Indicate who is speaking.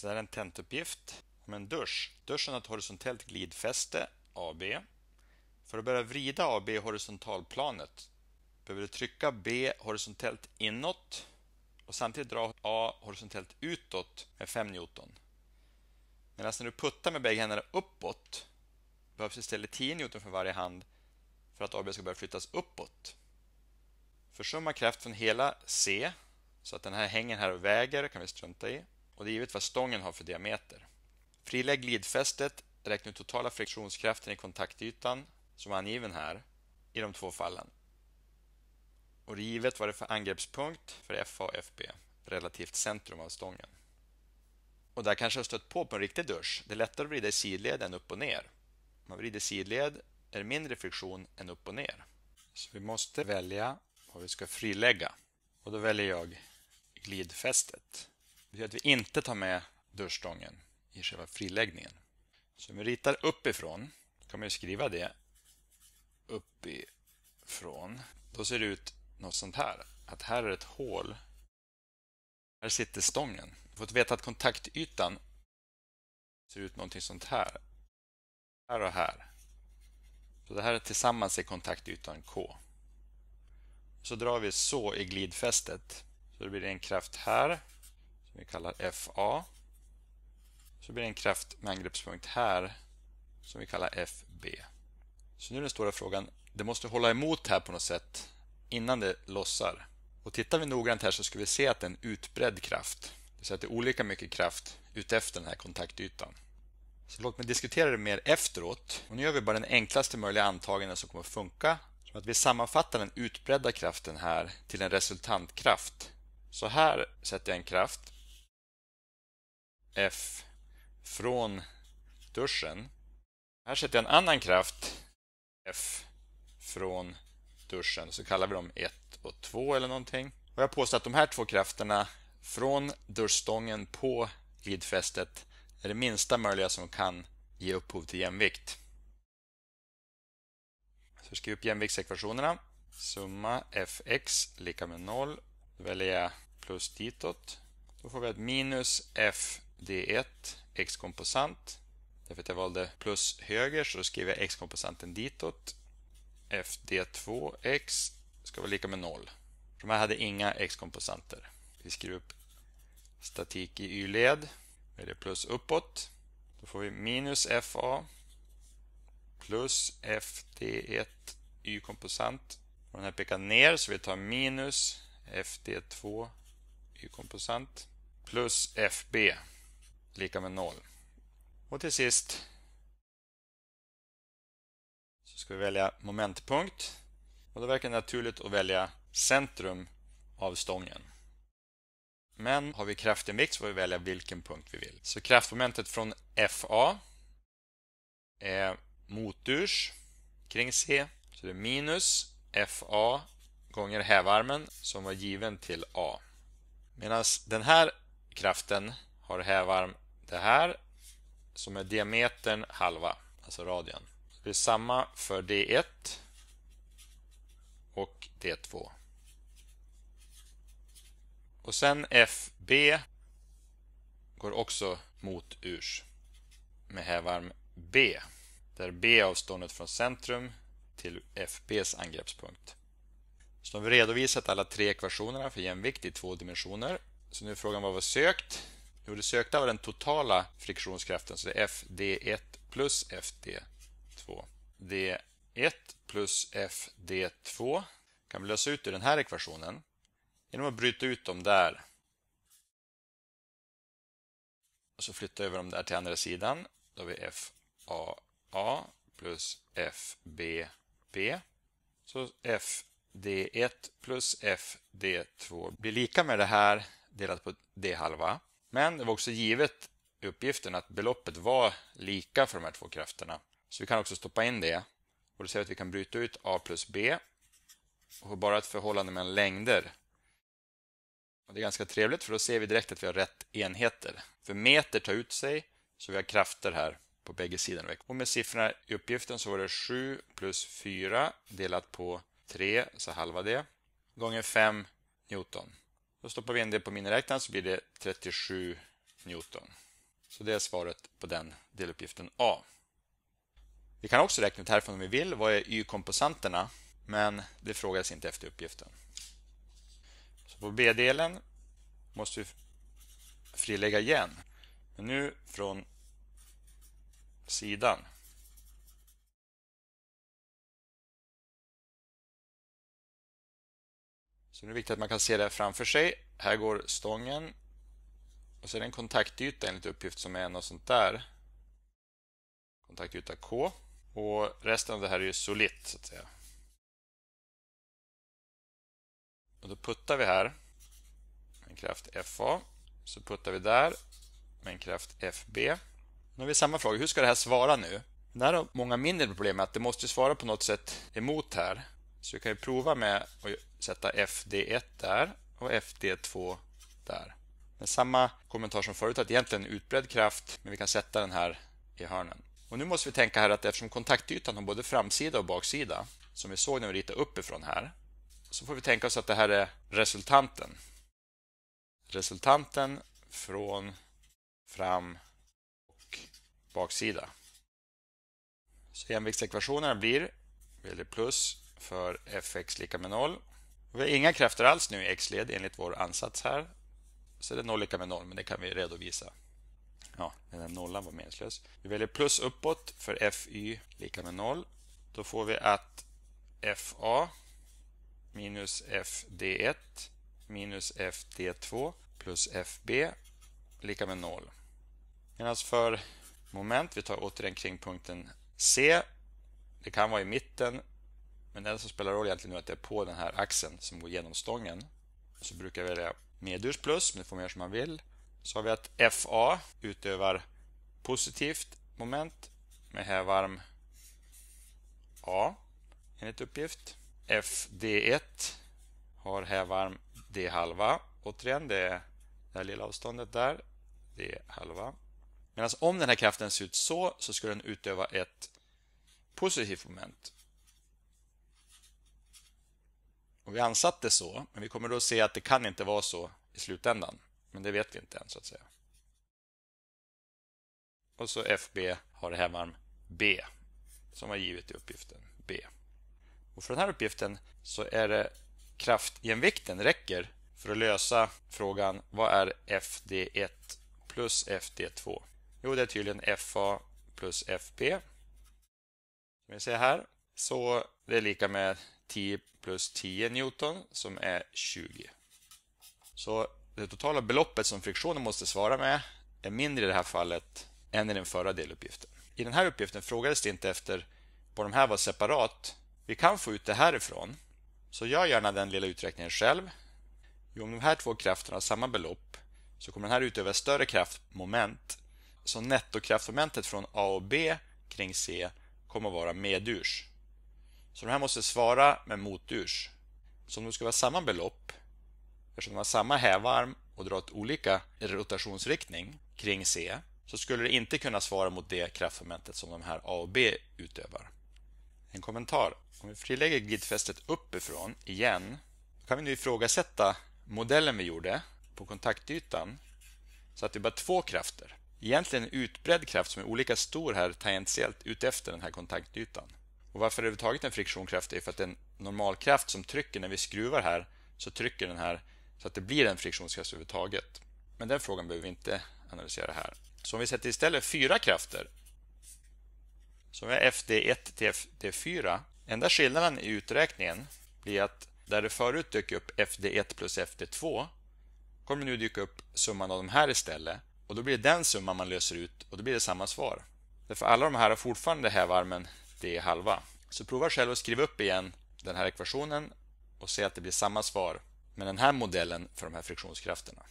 Speaker 1: Så det här är en tentuppgift om en dusch. Duschen har ett horisontellt glidfäste, AB. För att börja vrida AB i horisontalplanet behöver du trycka B horisontellt inåt och samtidigt dra A horisontellt utåt med 5 Newton. Medan när du puttar med bägge händerna uppåt behövs istället 10 Newton för varje hand för att AB ska börja flyttas uppåt. Försumma kraft från hela C så att den här hänger här och väger kan vi strunta i och det är givet vad stången har för diameter. Frilägg glidfästet, räkna ut totala friktionskraften i kontaktytan som är angiven här i de två fallen. Och givet vad det är för angreppspunkt för FA och FB relativt centrum av stången. Och där kanske jag stött på på en riktig dusch. Det är lättare att vrida i sidled än upp och ner. Om man vrider sidled är det mindre friktion än upp och ner. Så vi måste välja vad vi ska frilägga. Och då väljer jag glidfästet. Det betyder att vi inte tar med dörrstången i själva friläggningen. Så om vi ritar uppifrån, kan man skriva det uppifrån. Då ser det ut något sånt här. Att här är ett hål. Här sitter stången. Vi får veta att kontaktytan ser ut någonting sånt här. Här och här. Så det här tillsammans är kontaktytan K. Så drar vi så i glidfästet. Så det blir en kraft här som vi kallar FA. Så blir det en kraft med angreppspunkt här som vi kallar FB. Så nu är den stora frågan, det måste hålla emot här på något sätt innan det lossar. Och tittar vi noggrant här så ska vi se att det är en utbredd kraft. Det vill säga att det är olika mycket kraft utefter den här kontaktytan. Så låt mig diskutera det mer efteråt. Och nu gör vi bara den enklaste möjliga antaganden som kommer att funka. Så att vi sammanfattar den utbredda kraften här till en resultantkraft. Så här sätter jag en kraft F från duschen. Här sätter jag en annan kraft, F från duschen, så kallar vi dem 1 och 2 eller någonting. Och jag påstår att de här två krafterna från duschstången på glidfästet är det minsta möjliga som kan ge upphov till jämvikt. Så skriver upp jämviktsekvationerna. Summa fx lika med 0. Då väljer jag plus ditåt. Då får vi att minus f D1 X-komposant. Därför att jag valde plus höger så skriver jag X-komposanten ditåt. FD2X ska vara lika med 0. De här hade inga X-komposanter. Vi skriver upp statik i Y-led. Väljer plus uppåt. Då får vi minus FA plus FD1 Y-komposant. Den här pekar ner så vi tar minus FD2 Y-komposant plus FB lika med 0. Och till sist så ska vi välja momentpunkt. Och då verkar det naturligt att välja centrum av stången. Men har vi kraftig mix får vi välja vilken punkt vi vill. Så kraftmomentet från FA är moturs kring C. Så det är minus FA gånger hävarmen som var given till A. Medan den här kraften har hävarm det här som är diametern halva, alltså radien. Det är samma för D1 och D2. Och sen FB går också mot urs med hävarm B där B är avståndet från centrum till FBs angreppspunkt. Så nu har vi redovisat alla tre ekvationerna för jämvikt i två dimensioner. Så nu är frågan vad vi har sökt? Jo, det sökta var den totala friktionskraften, så det är FD1 plus FD2. D1 plus FD2 kan vi lösa ut ur den här ekvationen genom att bryta ut dem där. Och så flyttar över dem där till andra sidan. Då har vi FAA plus FBB. Så FD1 plus FD2 blir lika med det här delat på D halva. Men det var också givet uppgiften att beloppet var lika för de här två krafterna. Så vi kan också stoppa in det. Och då ser vi att vi kan bryta ut A plus B och bara ett förhållande mellan längder. Och det är ganska trevligt för då ser vi direkt att vi har rätt enheter. För meter tar ut sig, så vi har krafter här på bägge sidorna. Och med siffrorna i uppgiften så var det 7 plus 4 delat på 3, så halva det, gånger 5 Newton. Då stoppar vi in det på miniräknaren så blir det 37 Newton. Så det är svaret på den deluppgiften A. Vi kan också räkna ut härifrån om vi vill. Vad är y-komposanterna? Men det frågas inte efter uppgiften. Så på B-delen måste vi frilägga igen. Men nu från sidan. Så det är viktigt att man kan se det framför sig. Här går stången. Och så är det en kontaktyta enligt uppgift som är något sånt där. Kontaktyta K. Och resten av det här är ju solitt så att säga. Och då puttar vi här med en kraft FA. Så puttar vi där med en kraft FB. Nu har vi samma fråga. Hur ska det här svara nu? Det här har många mindre problem med att det måste svara på något sätt emot här. Så vi kan ju prova med att sätta FD1 där och FD2 där. Men samma kommentar som förut att egentligen utbredd kraft, men vi kan sätta den här i hörnen. Och nu måste vi tänka här att eftersom kontaktytan har både framsida och baksida, som vi såg när vi ritade uppifrån här, så får vi tänka oss att det här är resultanten. Resultanten från fram och baksida. Så jämviktsekvationerna blir VD plus för fx lika med 0 vi har inga krafter alls nu i x-led enligt vår ansats här. Så det är 0 lika med 0, men det kan vi redovisa. Ja, den där nollan var meningslös. Vi väljer plus uppåt för fy lika med 0. Då får vi att fa minus fd1 minus fd2 plus fb lika med 0. Medan för moment, vi tar återigen kring punkten c. Det kan vara i mitten, men det som spelar roll egentligen nu är att det är på den här axeln som går genom stången. Så brukar jag välja medurs plus, men det får man göra som man vill. Så har vi att FA utövar positivt moment med hävarm A enligt uppgift. FD1 har hävarm D halva. Återigen, det är det här lilla avståndet där, D halva. Medan om den här kraften ser ut så, så skulle den utöva ett positivt moment. Och vi ansatte så, men vi kommer då se att det kan inte vara så i slutändan. Men det vet vi inte än så att säga. Och så FB har det B som var givet i uppgiften B. Och för den här uppgiften så är det kraftjämvikten räcker för att lösa frågan vad är FD1 plus FD2? Jo, det är tydligen FA plus fp. Som vi ser här. Så det är lika med 10 plus 10 Newton som är 20. Så det totala beloppet som friktionen måste svara med är mindre i det här fallet än i den förra deluppgiften. I den här uppgiften frågades det inte efter vad de här var separat. Vi kan få ut det härifrån, så gör gärna den lilla uträkningen själv. Jo, om de här två krafterna har samma belopp så kommer den här utöva större kraftmoment. Så nettokraftmomentet från A och B kring C kommer att vara medurs så de här måste svara med moturs. Så om det ska vara samma belopp, eftersom de har samma hävarm och drar åt olika rotationsriktning kring C, så skulle det inte kunna svara mot det kraftmomentet som de här A och B utövar. En kommentar. Om vi frilägger glidfästet uppifrån igen, då kan vi nu ifrågasätta modellen vi gjorde på kontaktytan så att det är bara två krafter. Egentligen en utbredd kraft som är olika stor här tangentiellt utefter den här kontaktytan. Och varför överhuvudtaget en friktionkraft är för att en normalkraft som trycker när vi skruvar här så trycker den här så att det blir en friktionskraft överhuvudtaget. Men den frågan behöver vi inte analysera här. Så om vi sätter istället fyra krafter så vi FD1 till FD4. Enda skillnaden i uträkningen blir att där det förut dök upp FD1 plus FD2 kommer nu dyka upp summan av de här istället. Och då blir det den summan man löser ut och då blir det samma svar. Därför alla de här har fortfarande hävarmen det halva. Så prova själv att skriva upp igen den här ekvationen och se att det blir samma svar med den här modellen för de här friktionskrafterna.